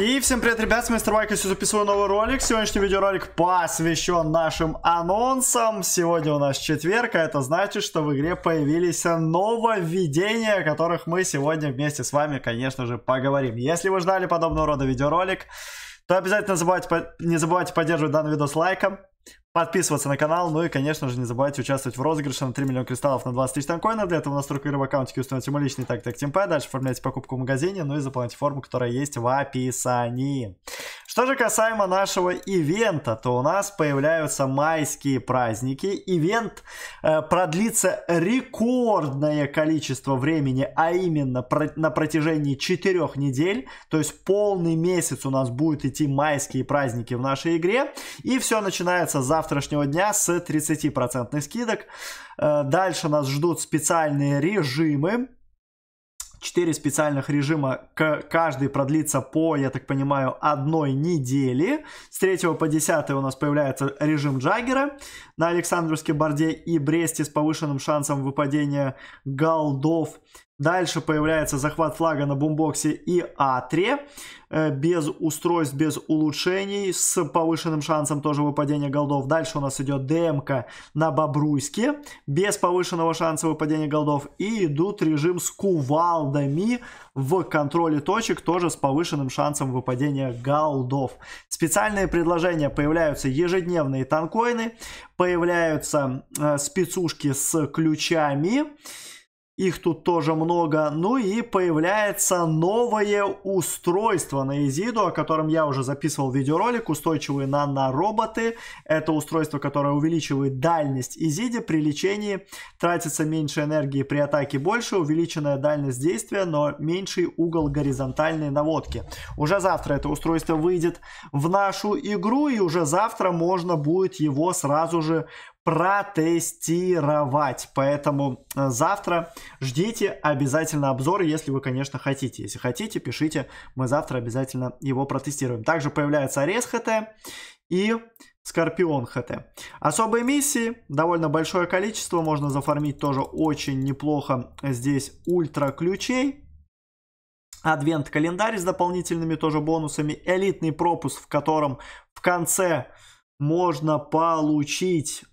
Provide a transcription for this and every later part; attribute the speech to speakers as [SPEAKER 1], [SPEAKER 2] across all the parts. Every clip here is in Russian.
[SPEAKER 1] И всем привет, ребят, с Мистер Майк, я записываю новый ролик. Сегодняшний видеоролик посвящен нашим анонсам. Сегодня у нас четверг, а это значит, что в игре появились нововведения, о которых мы сегодня вместе с вами, конечно же, поговорим. Если вы ждали подобного рода видеоролик, то обязательно забывайте, не забывайте поддерживать данный видос лайком подписываться на канал, ну и, конечно же, не забывайте участвовать в розыгрыше на 3 миллиона кристаллов на 20 тысяч танкоинов. Для этого у настройка игры в аккаунтике установите мой личный так так темпа, дальше оформляйте покупку в магазине, ну и заполняйте форму, которая есть в описании. Что же касаемо нашего ивента, то у нас появляются майские праздники. Ивент э, продлится рекордное количество времени, а именно про- на протяжении четырех недель. То есть полный месяц у нас будет идти майские праздники в нашей игре. И все начинается с завтрашнего дня с 30% скидок. Э, дальше нас ждут специальные режимы 4 специальных режима, каждый продлится по, я так понимаю, одной недели. С 3 по 10 у нас появляется режим Джаггера на Александровске, Борде и Бресте с повышенным шансом выпадения голдов. Дальше появляется захват флага на бумбоксе и А3 э, без устройств, без улучшений, с повышенным шансом тоже выпадения голдов. Дальше у нас идет ДМК на Бобруйске, без повышенного шанса выпадения голдов. И идут режим с кувалдами в контроле точек, тоже с повышенным шансом выпадения голдов. Специальные предложения появляются ежедневные танкоины, появляются э, спецушки с ключами. Их тут тоже много. Ну и появляется новое устройство на Изиду, о котором я уже записывал видеоролик. Устойчивые нанороботы. Это устройство, которое увеличивает дальность Изиде. При лечении тратится меньше энергии, при атаке больше. Увеличенная дальность действия, но меньший угол горизонтальной наводки. Уже завтра это устройство выйдет в нашу игру. И уже завтра можно будет его сразу же протестировать. Поэтому э, завтра ждите обязательно обзор, если вы, конечно, хотите. Если хотите, пишите, мы завтра обязательно его протестируем. Также появляется Арес ХТ и Скорпион ХТ. Особые миссии, довольно большое количество, можно зафармить тоже очень неплохо здесь ультра ключей. Адвент календарь с дополнительными тоже бонусами. Элитный пропуск, в котором в конце можно получить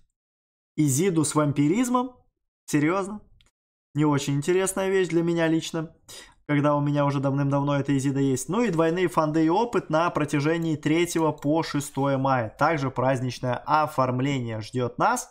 [SPEAKER 1] Изиду с вампиризмом? Серьезно? Не очень интересная вещь для меня лично, когда у меня уже давным-давно эта Изида есть. Ну и двойные фанды и опыт на протяжении 3 по 6 мая. Также праздничное оформление ждет нас.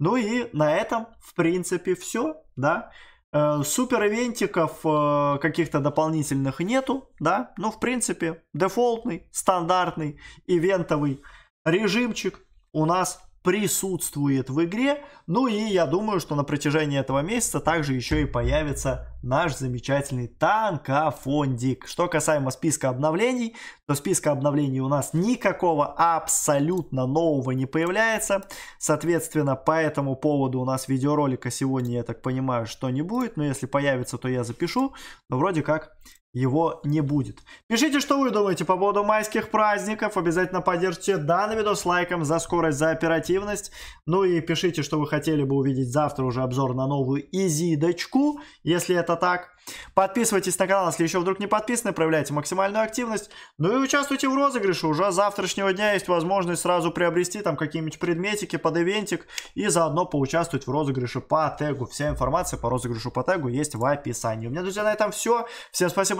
[SPEAKER 1] Ну и на этом, в принципе, все, да. Э, супер ивентиков э, каких-то дополнительных нету, да, ну в принципе дефолтный, стандартный, ивентовый режимчик у нас присутствует в игре. Ну и я думаю, что на протяжении этого месяца также еще и появится наш замечательный танкофондик. Что касаемо списка обновлений, то списка обновлений у нас никакого абсолютно нового не появляется. Соответственно, по этому поводу у нас видеоролика сегодня, я так понимаю, что не будет. Но если появится, то я запишу. Но вроде как его не будет. Пишите, что вы думаете по поводу майских праздников. Обязательно поддержите данный видос лайком за скорость, за оперативность. Ну и пишите, что вы хотели бы увидеть завтра уже обзор на новую Изидочку, если это так. Подписывайтесь на канал, если еще вдруг не подписаны, проявляйте максимальную активность. Ну и участвуйте в розыгрыше. Уже с завтрашнего дня есть возможность сразу приобрести там какие-нибудь предметики под ивентик и заодно поучаствовать в розыгрыше по тегу. Вся информация по розыгрышу по тегу есть в описании. У меня, друзья, на этом все. Всем спасибо